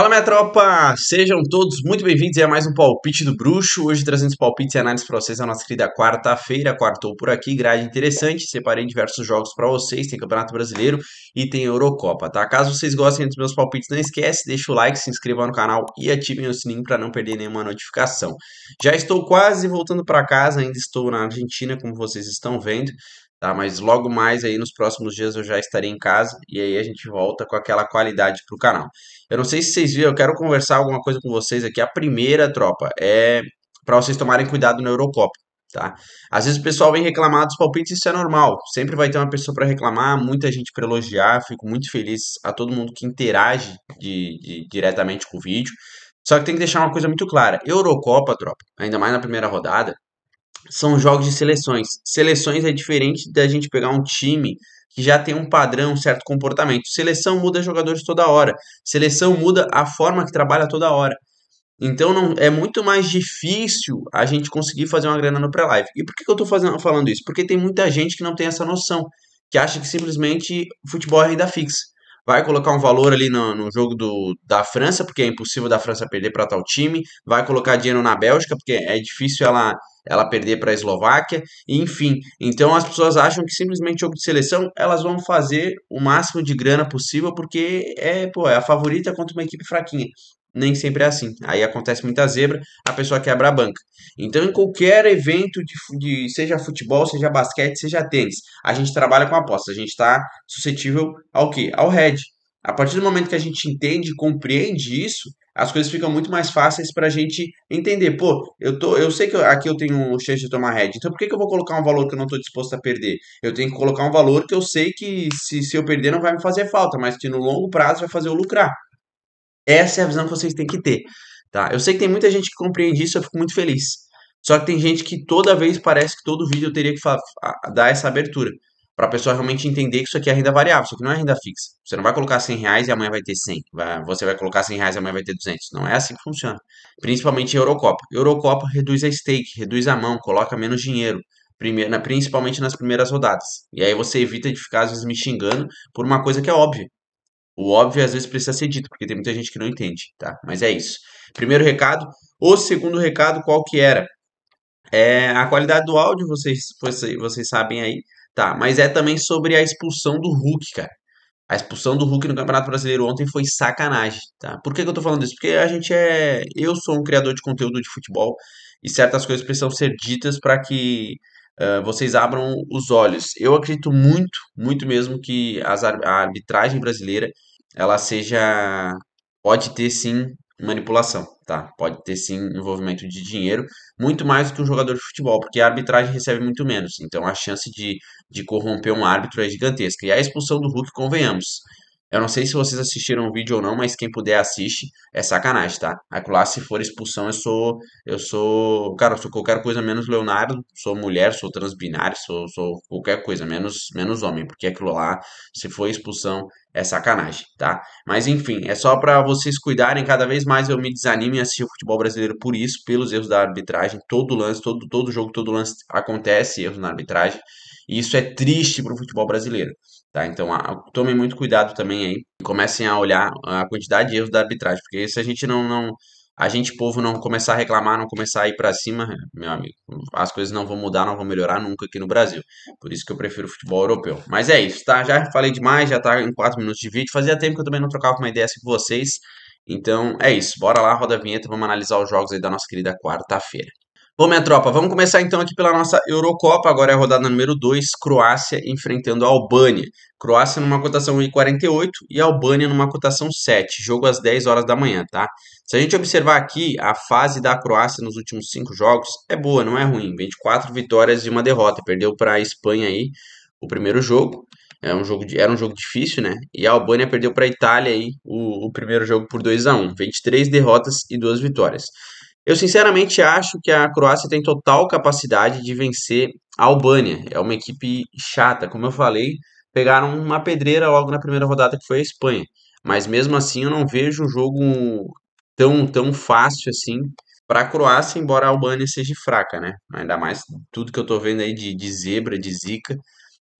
Fala minha tropa, sejam todos muito bem-vindos a mais um palpite do Bruxo. Hoje trazendo os palpites e análises para vocês na nossa querida quarta-feira. Quartou por aqui, grade interessante. Separei diversos jogos para vocês, tem Campeonato Brasileiro e tem Eurocopa, tá? Caso vocês gostem dos meus palpites, não esquece, deixa o like, se inscreva no canal e ativem o sininho para não perder nenhuma notificação. Já estou quase voltando para casa, ainda estou na Argentina, como vocês estão vendo, tá? Mas logo mais aí nos próximos dias eu já estarei em casa e aí a gente volta com aquela qualidade para o canal. Eu não sei se vocês viram, eu quero conversar alguma coisa com vocês aqui. A primeira tropa é para vocês tomarem cuidado no Eurocopa. Tá? Às vezes o pessoal vem reclamar dos palpites, isso é normal. Sempre vai ter uma pessoa para reclamar, muita gente para elogiar. Fico muito feliz a todo mundo que interage de, de, diretamente com o vídeo. Só que tem que deixar uma coisa muito clara: Eurocopa, tropa, ainda mais na primeira rodada, são jogos de seleções. Seleções é diferente da gente pegar um time que já tem um padrão, um certo comportamento. Seleção muda jogadores toda hora. Seleção muda a forma que trabalha toda hora. Então não, é muito mais difícil a gente conseguir fazer uma grana no pré-live. E por que, que eu estou fazendo, falando isso? Porque tem muita gente que não tem essa noção, que acha que simplesmente futebol é renda fixa. Vai colocar um valor ali no, no jogo do, da França, porque é impossível da França perder para tal time. Vai colocar dinheiro na Bélgica, porque é difícil ela ela perder para a Eslováquia, enfim. Então as pessoas acham que simplesmente jogo de seleção elas vão fazer o máximo de grana possível porque é, pô, é a favorita contra uma equipe fraquinha. Nem sempre é assim. Aí acontece muita zebra, a pessoa quebra a banca. Então, em qualquer evento, de, de seja futebol, seja basquete, seja tênis, a gente trabalha com apostas. A gente está suscetível ao quê? Ao head. A partir do momento que a gente entende e compreende isso, as coisas ficam muito mais fáceis para a gente entender. Pô, eu, tô, eu sei que eu, aqui eu tenho chance de tomar head, então por que, que eu vou colocar um valor que eu não estou disposto a perder? Eu tenho que colocar um valor que eu sei que se, se eu perder não vai me fazer falta, mas que no longo prazo vai fazer eu lucrar. Essa é a visão que vocês têm que ter. Tá? Eu sei que tem muita gente que compreende isso, eu fico muito feliz. Só que tem gente que toda vez parece que todo vídeo eu teria que dar essa abertura para a pessoa realmente entender que isso aqui é renda variável, isso aqui não é renda fixa. Você não vai colocar 100 reais e amanhã vai ter 100. Vai, você vai colocar 100 reais e amanhã vai ter 200. Não é assim que funciona. Principalmente Eurocopa. Eurocopa reduz a stake, reduz a mão, coloca menos dinheiro. Primeira, principalmente nas primeiras rodadas. E aí você evita de ficar, às vezes, me xingando por uma coisa que é óbvia. O óbvio às vezes precisa ser dito, porque tem muita gente que não entende, tá? Mas é isso. Primeiro recado. O segundo recado, qual que era? É, a qualidade do áudio, vocês, vocês sabem aí. Tá, mas é também sobre a expulsão do Hulk, cara. A expulsão do Hulk no Campeonato Brasileiro ontem foi sacanagem, tá? Por que, que eu tô falando isso? Porque a gente é. Eu sou um criador de conteúdo de futebol e certas coisas precisam ser ditas para que uh, vocês abram os olhos. Eu acredito muito, muito mesmo que as, a arbitragem brasileira ela seja. Pode ter sim manipulação, tá? Pode ter sim envolvimento de dinheiro, muito mais do que um jogador de futebol, porque a arbitragem recebe muito menos. Então a chance de, de corromper um árbitro é gigantesca. E a expulsão do Hulk, convenhamos, eu não sei se vocês assistiram o vídeo ou não, mas quem puder assiste, é sacanagem, tá? lá, se for expulsão, eu sou. Eu sou. Cara, eu sou qualquer coisa menos Leonardo, sou mulher, sou transbinário, sou, sou qualquer coisa, menos, menos homem, porque aquilo lá, se for expulsão, é sacanagem, tá? Mas enfim, é só para vocês cuidarem, cada vez mais eu me desanimo em assistir o futebol brasileiro por isso, pelos erros da arbitragem, todo lance, todo, todo jogo, todo lance acontece erros na arbitragem. E isso é triste para o futebol brasileiro. Tá? Então, tomem muito cuidado também aí. Comecem a olhar a quantidade de erros da arbitragem, porque se a gente não, não a gente povo não começar a reclamar, não começar a ir para cima, meu amigo, as coisas não vão mudar, não vão melhorar nunca aqui no Brasil. Por isso que eu prefiro o futebol europeu. Mas é isso, tá? Já falei demais, já tá em 4 minutos de vídeo. Fazia tempo que eu também não trocava uma ideia assim com vocês. Então é isso, bora lá, roda a vinheta, vamos analisar os jogos aí da nossa querida quarta-feira. Bom, minha tropa, vamos começar então aqui pela nossa Eurocopa. Agora é a rodada número 2, Croácia enfrentando a Albânia. Croácia numa cotação 1,48 e Albânia numa cotação 7. Jogo às 10 horas da manhã, tá? Se a gente observar aqui, a fase da Croácia nos últimos 5 jogos é boa, não é ruim. 24 vitórias e uma derrota. Perdeu para a Espanha aí o primeiro jogo. É um jogo era um jogo difícil, né? E a Albânia perdeu para a Itália aí o, o, primeiro jogo por 2 a 1 23 derrotas e duas vitórias. Eu sinceramente acho que a Croácia tem total capacidade de vencer a Albânia. É uma equipe chata, como eu falei, pegaram uma pedreira logo na primeira rodada que foi a Espanha. Mas mesmo assim eu não vejo o jogo tão tão fácil assim para a Croácia, embora a Albânia seja fraca, né? Ainda mais tudo que eu estou vendo aí de, de zebra, de zica,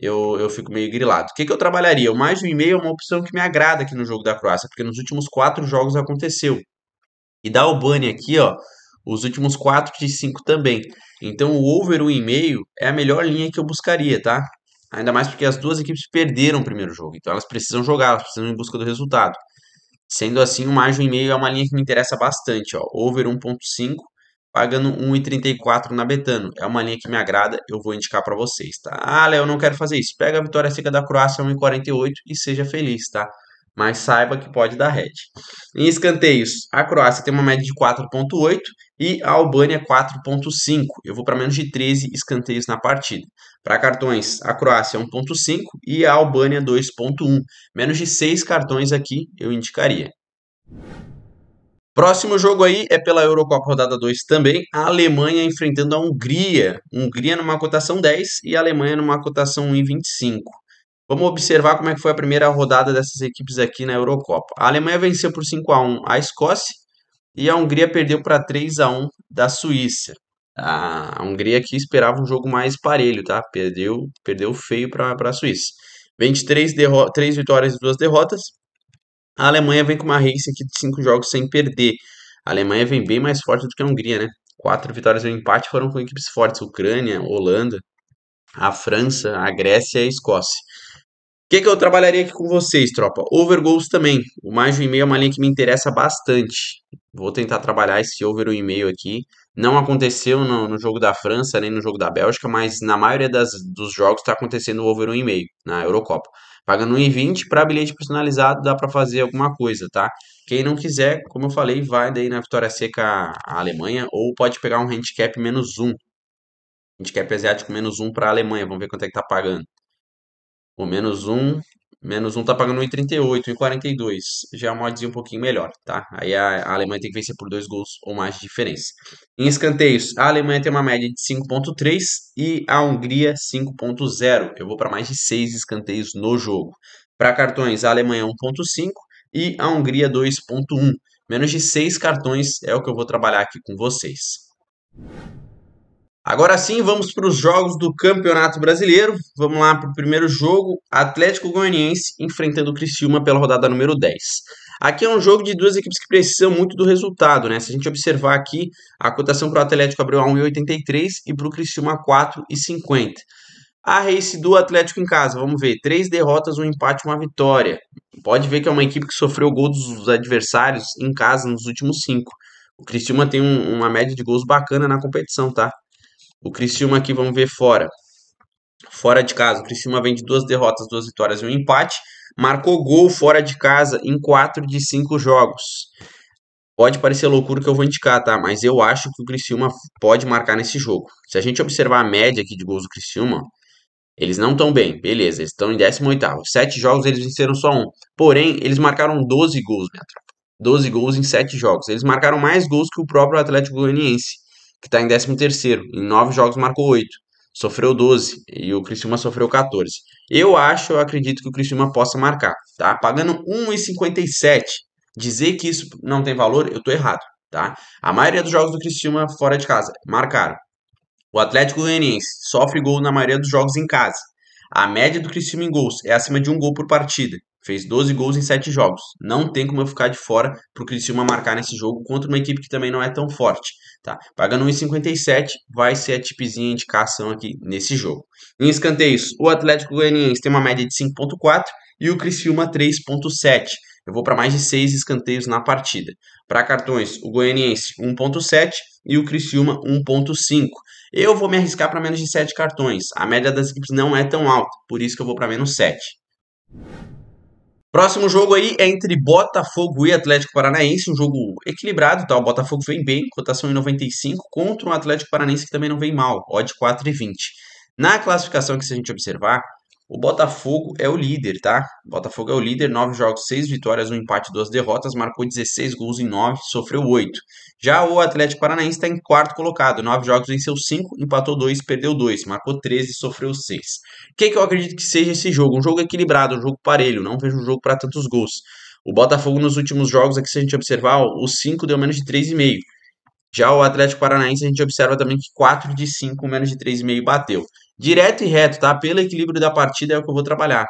eu, eu fico meio grilado. O que, que eu trabalharia? O mais um e meio é uma opção que me agrada aqui no jogo da Croácia, porque nos últimos quatro jogos aconteceu. E da Albânia aqui, ó, os últimos 4 de 5 também. Então o over 1,5 é a melhor linha que eu buscaria, tá? Ainda mais porque as duas equipes perderam o primeiro jogo. Então elas precisam jogar, elas precisam ir em busca do resultado. Sendo assim, o mais de 1,5 é uma linha que me interessa bastante. Ó. Over 1,5, pagando 1,34 na Betano. É uma linha que me agrada, eu vou indicar para vocês, tá? Ah, Léo, não quero fazer isso. Pega a vitória seca da Croácia 1,48 e seja feliz, tá? mas saiba que pode dar red. Em escanteios, a Croácia tem uma média de 4.8 e a Albânia 4.5. Eu vou para menos de 13 escanteios na partida. Para cartões, a Croácia 1.5 e a Albânia 2.1. Menos de 6 cartões aqui eu indicaria. Próximo jogo aí é pela Eurocopa Rodada 2 também, a Alemanha enfrentando a Hungria. Hungria numa cotação 10 e a Alemanha numa cotação 1,25. Vamos observar como é que foi a primeira rodada dessas equipes aqui na Eurocopa. A Alemanha venceu por 5 a 1 a Escócia e a Hungria perdeu para 3 a 1 da Suíça. A Hungria aqui esperava um jogo mais parelho, tá? Perdeu, perdeu feio para a Suíça. 23 derro 3 vitórias e 2 derrotas. A Alemanha vem com uma race aqui de 5 jogos sem perder. A Alemanha vem bem mais forte do que a Hungria, né? Quatro vitórias e um empate foram com equipes fortes: Ucrânia, Holanda, a França, a Grécia e a Escócia que, que eu trabalharia aqui com vocês, tropa? goals também. O mais de um e-mail é uma linha que me interessa bastante. Vou tentar trabalhar esse over um e-mail aqui. Não aconteceu no, no, jogo da França nem no jogo da Bélgica, mas na maioria das, dos jogos está acontecendo o over um e-mail na Eurocopa. Pagando 1,20 para bilhete personalizado, dá para fazer alguma coisa, tá? Quem não quiser, como eu falei, vai daí na vitória seca a Alemanha ou pode pegar um handicap menos um. Handicap asiático menos um para a Alemanha. Vamos ver quanto é que tá pagando. O menos 1, menos 1 tá pagando 1,38, 1,42. Já é uma oddzinha um pouquinho melhor, tá? Aí a, a, Alemanha tem que vencer por dois gols ou mais de diferença. Em escanteios, a Alemanha tem uma média de 5,3 e a Hungria 5,0. Eu vou para mais de 6 escanteios no jogo. Para cartões, a Alemanha 1,5 e a Hungria 2,1. Menos de 6 cartões é o que eu vou trabalhar aqui com vocês. Agora sim, vamos para os jogos do Campeonato Brasileiro. Vamos lá para o primeiro jogo: Atlético Goianiense enfrentando o Criciúma pela rodada número 10. Aqui é um jogo de duas equipes que precisam muito do resultado, né? Se a gente observar aqui, a cotação para o Atlético abriu a 1,83 e para o Criciúma 4,50. A race do Atlético em casa, vamos ver, três derrotas, um empate, uma vitória. Pode ver que é uma equipe que sofreu gol dos adversários em casa nos últimos cinco. O Criciúma tem um, uma média de gols bacana na competição, tá? O Criciúma aqui vamos ver fora. Fora de casa, o Criciúma vem de duas derrotas, duas vitórias e um empate. Marcou gol fora de casa em quatro de cinco jogos. Pode parecer loucura que eu vou indicar, tá? Mas eu acho que o Criciúma pode marcar nesse jogo. Se a gente observar a média aqui de gols do Criciúma, eles não estão bem, beleza, eles estão em 18º. Sete jogos eles venceram só um. Porém, eles marcaram 12 gols, minha tropa. 12 gols em sete jogos. Eles marcaram mais gols que o próprio Atlético Goianiense que está em 13 terceiro, em 9 jogos marcou 8, sofreu 12 e o Criciúma sofreu 14. Eu acho, eu acredito que o Criciúma possa marcar, tá? Pagando 1,57. Dizer que isso não tem valor, eu tô errado, tá? A maioria dos jogos do Criciúma fora de casa marcaram. O Atlético Goianiense sofre gol na maioria dos jogos em casa. A média do Criciúma em gols é acima de um gol por partida. Fez 12 gols em 7 jogos. Não tem como eu ficar de fora para o Criciúma marcar nesse jogo contra uma equipe que também não é tão forte. Tá? Pagando 1,57 vai ser a tipezinha indicação aqui nesse jogo. Em escanteios, o Atlético Goianiense tem uma média de 5,4 e o Criciúma 3,7. Eu vou para mais de 6 escanteios na partida. Para cartões, o Goianiense 1,7 e o Criciúma 1,5. Eu vou me arriscar para menos de 7 cartões. A média das equipes não é tão alta, por isso que eu vou para menos 7. Próximo jogo aí é entre Botafogo e Atlético Paranaense, um jogo equilibrado, tá? O Botafogo vem bem, cotação em 95, contra um Atlético Paranaense que também não vem mal, de 4,20. Na classificação que se a gente observar, o Botafogo é o líder, tá? O Botafogo é o líder, 9 jogos, 6 vitórias, 1 empate, 2 derrotas, marcou 16 gols em 9, sofreu 8. Já o Atlético Paranaense está em quarto colocado, 9 jogos, venceu 5, empatou 2, perdeu 2, marcou 13, sofreu 6. O que, que eu acredito que seja esse jogo? Um jogo equilibrado, um jogo parelho, não vejo um jogo para tantos gols. O Botafogo nos últimos jogos, aqui se a gente observar, o 5 deu menos de 3,5. Já o Atlético Paranaense, a gente observa também que 4 de 5, menos de 3,5 bateu. Direto e reto, tá? Pelo equilíbrio da partida é o que eu vou trabalhar.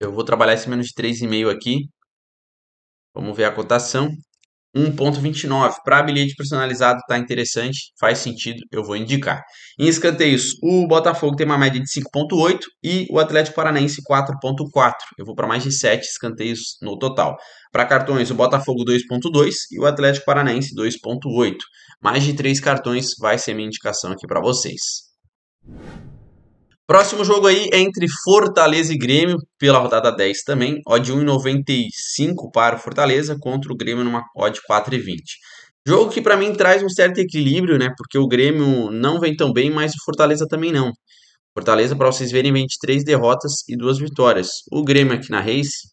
Eu vou trabalhar esse menos de 3,5 aqui. Vamos ver a cotação. 1.29. Para bilhete personalizado tá interessante, faz sentido, eu vou indicar. Em escanteios, o Botafogo tem uma média de 5.8 e o Atlético Paranaense 4.4. Eu vou para mais de 7 escanteios no total. Para cartões, o Botafogo 2.2 e o Atlético Paranaense 2.8. Mais de 3 cartões vai ser minha indicação aqui para vocês. Próximo jogo aí é entre Fortaleza e Grêmio, pela rodada 10 também. Odd 1,95 para o Fortaleza contra o Grêmio numa odd 4,20. Jogo que para mim traz um certo equilíbrio, né? Porque o Grêmio não vem tão bem, mas o Fortaleza também não. Fortaleza, para vocês verem, vem de 3 derrotas e duas vitórias. O Grêmio aqui na Race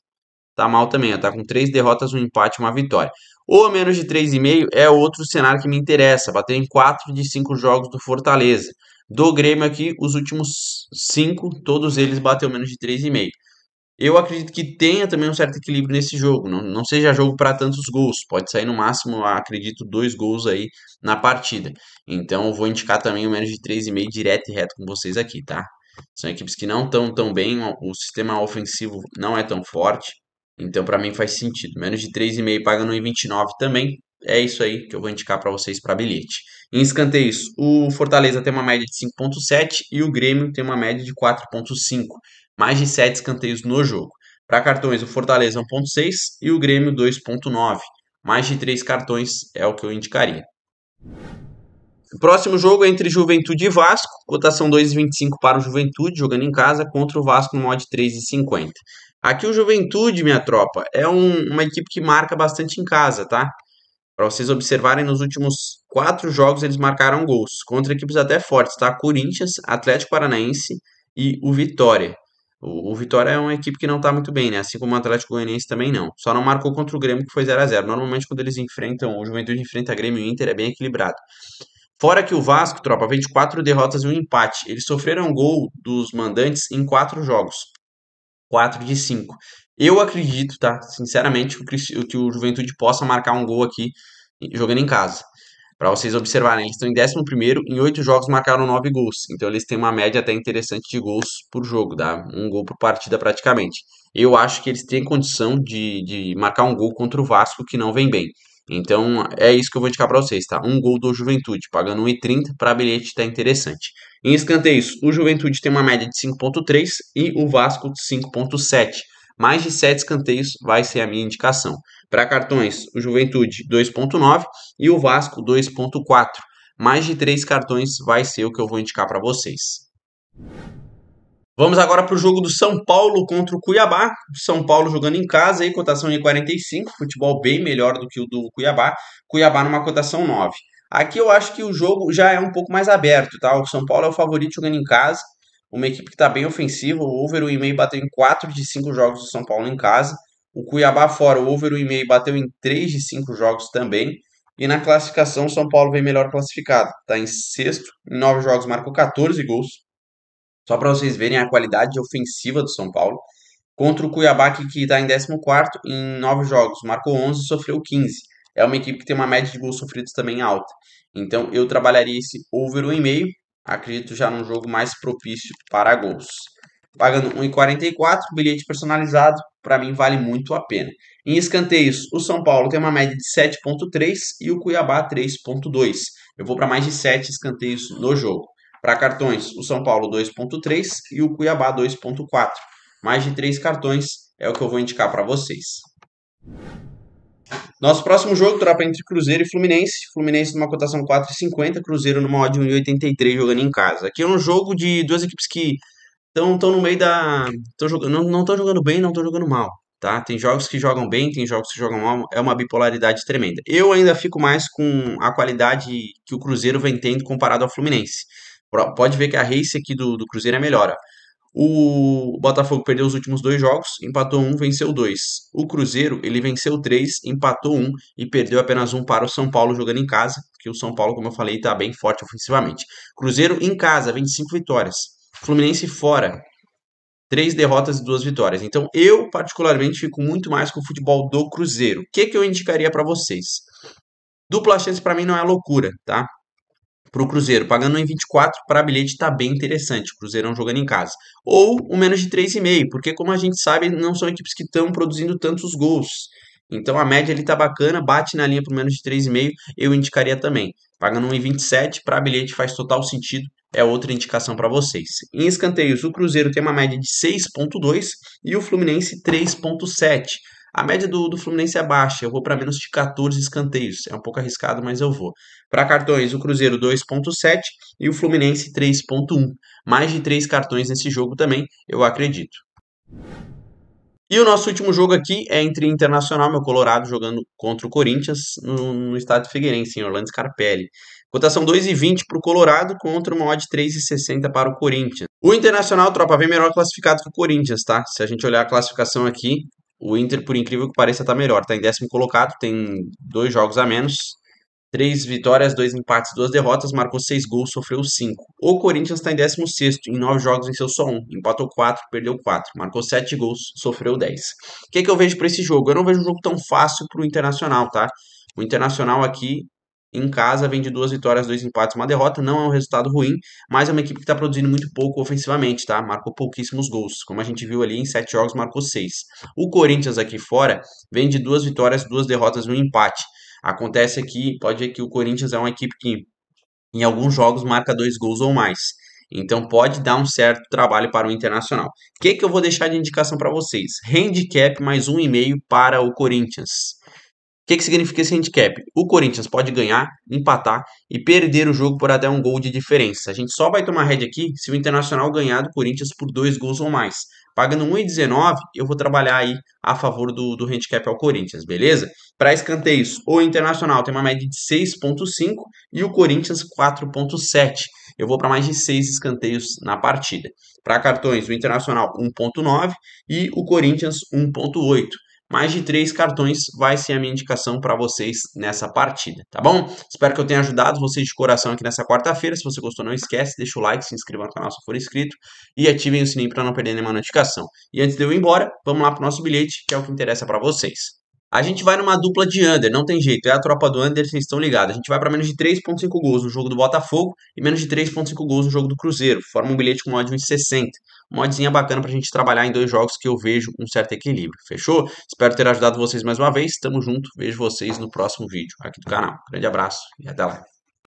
tá mal também, ó, tá com 3 derrotas, um empate e uma vitória. Ou menos de 3,5 é outro cenário que me interessa, bater em 4 de 5 jogos do Fortaleza. Do Grêmio aqui, os últimos cinco, todos eles bateu menos de 3,5. Eu acredito que tenha também um certo equilíbrio nesse jogo. Não, não seja jogo para tantos gols. Pode sair no máximo, acredito, dois gols aí na partida. Então eu vou indicar também o menos de 3,5 direto e reto com vocês aqui, tá? São equipes que não estão tão bem, o sistema ofensivo não é tão forte. Então para mim faz sentido. Menos de 3,5 paga no 1,29 também é isso aí que eu vou indicar para vocês para bilhete. Em escanteios, o Fortaleza tem uma média de 5.7 e o Grêmio tem uma média de 4.5, mais de 7 escanteios no jogo. Para cartões, o Fortaleza 1.6 e o Grêmio 2.9. Mais de 3 cartões é o que eu indicaria. próximo jogo é entre Juventude e Vasco, cotação 2,25 para o Juventude, jogando em casa contra o Vasco no mod 3,50. Aqui o Juventude, minha tropa, é um, uma equipe que marca bastante em casa, tá? Para vocês observarem, nos últimos quatro jogos eles marcaram gols contra equipes até fortes, tá? Corinthians, Atlético Paranaense e o Vitória. O, Vitória é uma equipe que não está muito bem, né? Assim como o Atlético Goianiense também não. Só não marcou contra o Grêmio, que foi 0 a 0 Normalmente, quando eles enfrentam, o Juventude enfrenta Grêmio e Inter, é bem equilibrado. Fora que o Vasco, tropa, vem de quatro derrotas e um empate. Eles sofreram gol dos mandantes em quatro jogos. 4 de 5. Eu acredito, tá? Sinceramente, que o Juventude possa marcar um gol aqui jogando em casa. Para vocês observarem, eles estão em 11, em 8 jogos marcaram 9 gols. Então eles têm uma média até interessante de gols por jogo, dá tá? um gol por partida praticamente. Eu acho que eles têm condição de, de marcar um gol contra o Vasco que não vem bem. Então é isso que eu vou indicar para vocês, tá? Um gol do Juventude, pagando 1,30 para bilhete está interessante. Em escanteios, o Juventude tem uma média de 5,3 e o Vasco 5,7 mais de 7 escanteios vai ser a minha indicação. Para cartões, o Juventude 2.9 e o Vasco 2.4. Mais de 3 cartões vai ser o que eu vou indicar para vocês. Vamos agora para o jogo do São Paulo contra o Cuiabá. São Paulo jogando em casa, aí, cotação em 45, futebol bem melhor do que o do Cuiabá. Cuiabá numa cotação 9. Aqui eu acho que o jogo já é um pouco mais aberto, tá? O São Paulo é o favorito jogando em casa uma equipe que está bem ofensiva. O over 1,5 bateu em 4 de 5 jogos do São Paulo em casa. O Cuiabá fora, o over 1,5 bateu em 3 de 5 jogos também. E na classificação, o São Paulo vem melhor classificado. Está em sexto, em 9 jogos marcou 14 gols. Só para vocês verem a qualidade ofensiva do São Paulo. Contra o Cuiabá, que está em 14, em 9 jogos marcou 11 sofreu 15. É uma equipe que tem uma média de gols sofridos também alta. Então eu trabalharia esse over 1,5 Acredito já num jogo mais propício para gols. Pagando 1,44, bilhete personalizado, para mim vale muito a pena. Em escanteios, o São Paulo tem uma média de 7,3 e o Cuiabá 3,2. Eu vou para mais de 7 escanteios no jogo. Para cartões, o São Paulo 2,3 e o Cuiabá 2,4. Mais de 3 cartões é o que eu vou indicar para vocês. Nosso próximo jogo troca entre Cruzeiro e Fluminense. Fluminense numa cotação 4,50, Cruzeiro numa odd 1,83 jogando em casa. Aqui é um jogo de duas equipes que estão no meio da. Tão jogando, não estão jogando bem, não estão jogando mal. Tá? Tem jogos que jogam bem, tem jogos que jogam mal, é uma bipolaridade tremenda. Eu ainda fico mais com a qualidade que o Cruzeiro vem tendo comparado ao Fluminense. Pode ver que a race aqui do, do Cruzeiro é melhor. Ó. O Botafogo perdeu os últimos dois jogos, empatou um, venceu dois. O Cruzeiro ele venceu três, empatou um e perdeu apenas um para o São Paulo jogando em casa, porque o São Paulo, como eu falei, está bem forte ofensivamente. Cruzeiro em casa, 25 vitórias. Fluminense fora, três derrotas e duas vitórias. Então eu particularmente fico muito mais com o futebol do Cruzeiro. O que, que eu indicaria para vocês? Dupla chance para mim não é loucura, tá? para o Cruzeiro, pagando 1,24 para bilhete está bem interessante, o Cruzeirão jogando em casa. Ou o menos de 3,5, porque como a gente sabe, não são equipes que estão produzindo tantos gols. Então a média ali está bacana, bate na linha por menos de 3,5, eu indicaria também. Pagando 1,27 para bilhete faz total sentido, é outra indicação para vocês. Em escanteios, o Cruzeiro tem uma média de 6,2 e o Fluminense 3,7. A média do, do Fluminense é baixa, eu vou para menos de 14 escanteios. É um pouco arriscado, mas eu vou. Para cartões, o Cruzeiro 2,7 e o Fluminense 3,1. Mais de 3 cartões nesse jogo também, eu acredito. E o nosso último jogo aqui é entre Internacional, meu Colorado, jogando contra o Corinthians no, no de Figueirense, em Orlando Scarpelli. Cotação 2,20 para o Colorado contra uma odd 3,60 para o Corinthians. O Internacional, tropa, vem melhor classificado que o Corinthians, tá? Se a gente olhar a classificação aqui, o Inter, por incrível que pareça, está melhor. Está em décimo colocado, tem dois jogos a menos. Três vitórias, dois empates, duas derrotas, marcou seis gols, sofreu cinco. O Corinthians está em décimo sexto, em nove jogos venceu só um, empatou quatro, perdeu quatro, marcou sete gols, sofreu dez. O que, é que eu vejo para esse jogo? Eu não vejo um jogo tão fácil para o Internacional, tá? O Internacional aqui em casa, vem de duas vitórias, dois empates, uma derrota. Não é um resultado ruim, mas é uma equipe que está produzindo muito pouco ofensivamente, tá? Marcou pouquíssimos gols. Como a gente viu ali, em sete jogos marcou seis. O Corinthians aqui fora vem de duas vitórias, duas derrotas e um empate. Acontece aqui, pode ver que o Corinthians é uma equipe que em alguns jogos marca dois gols ou mais. Então pode dar um certo trabalho para o Internacional. O que, que eu vou deixar de indicação para vocês? Handicap mais um e meio para o Corinthians. O que, que significa esse handicap? O Corinthians pode ganhar, empatar e perder o jogo por até um gol de diferença. A gente só vai tomar head aqui se o Internacional ganhar do Corinthians por dois gols ou mais. Pagando 1,19, eu vou trabalhar aí a favor do, do handicap ao Corinthians, beleza? Para escanteios, o Internacional tem uma média de 6,5 e o Corinthians 4,7. Eu vou para mais de 6 escanteios na partida. Para cartões, o Internacional 1,9 e o Corinthians 1,8 mais de três cartões vai ser a minha indicação para vocês nessa partida, tá bom? Espero que eu tenha ajudado vocês de coração aqui nessa quarta-feira. Se você gostou, não esquece, deixa o like, se inscreva no canal se for inscrito e ativem o sininho para não perder nenhuma notificação. E antes de eu ir embora, vamos lá para o nosso bilhete, que é o que interessa para vocês. A gente vai numa dupla de under, não tem jeito, é a tropa do under, vocês estão ligados. A gente vai para menos de 3.5 gols no jogo do Botafogo e menos de 3.5 gols no jogo do Cruzeiro. Forma um bilhete com odd 1,60. Uma oddzinha bacana pra gente trabalhar em dois jogos que eu vejo um certo equilíbrio. Fechou? Espero ter ajudado vocês mais uma vez. Tamo junto, vejo vocês no próximo vídeo aqui do canal. Grande abraço e até lá.